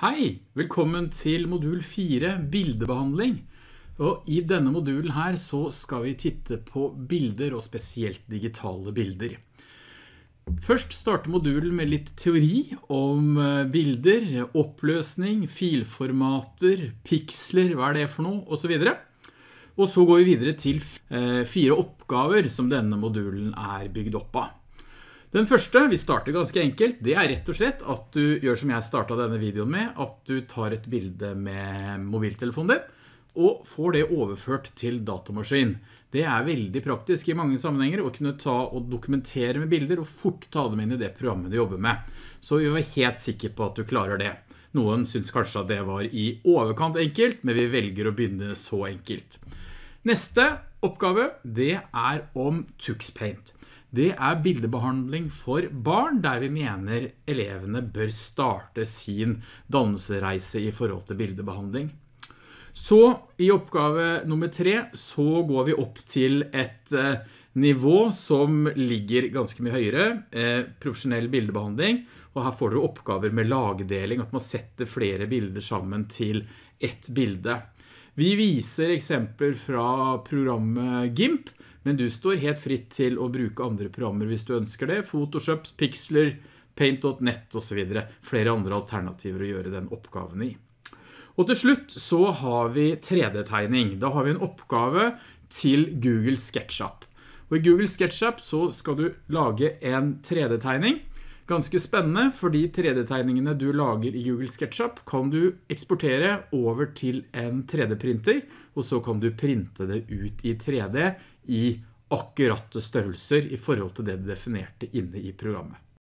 Hei! Velkommen til modul 4, bildebehandling. Og I denne modulen her så skal vi titte på bilder, og spesielt digitale bilder. Først starter modulen med litt teori om eh, bilder, oppløsning, filformater, piksler, hva er det for noe, og så videre. Og så går vi videre til eh, fire oppgaver som denne modulen er bygd opp av. Den første, vi starter ganske enkelt, det er rett og slett at du gjør som jeg startet denne videoen med, at du tar et bilde med mobiltelefonen din, og får det overført til datamaskin. Det er veldig praktisk i mange sammenhenger å kunne ta og dokumentere med bilder og fort ta dem inn i det programmet du jobber med. Så vi var helt sikre på at du klarer det. Noen syns kanskje at det var i overkant enkelt, men vi velger å begynne så enkelt. Neste oppgave, det er om Tuxpaint det er bildebehandling for barn, der vi mener elevene bør starte sin dansereise i forhold til bildebehandling. Så i oppgave nummer tre så går vi opp til et eh, nivå som ligger ganske mye høyere, eh, profesjonell bildebehandling, og her får du oppgaver med lagdeling, at man setter flere bilder sammen til ett bilde. Vi viser eksempler fra programmet GIMP, men du står helt fritt til å bruke andre programmer hvis du ønsker det. Photoshop, Pixlr, Paint.net og så videre. Flere andre alternativer å gjøre den oppgaven i. Og til slutt så har vi 3D-tegning. Da har vi en oppgave til Google SketchUp. Og i Google SketchUp så skal du lage en 3D-tegning. Ganske spennende, fordi 3D-tegningene du lager i Google SketchUp, kan du eksportere over til en 3D-printer, og så kan du printe det ut i 3D i akkurat størrelser i forhold til det du definerte inne i programmet.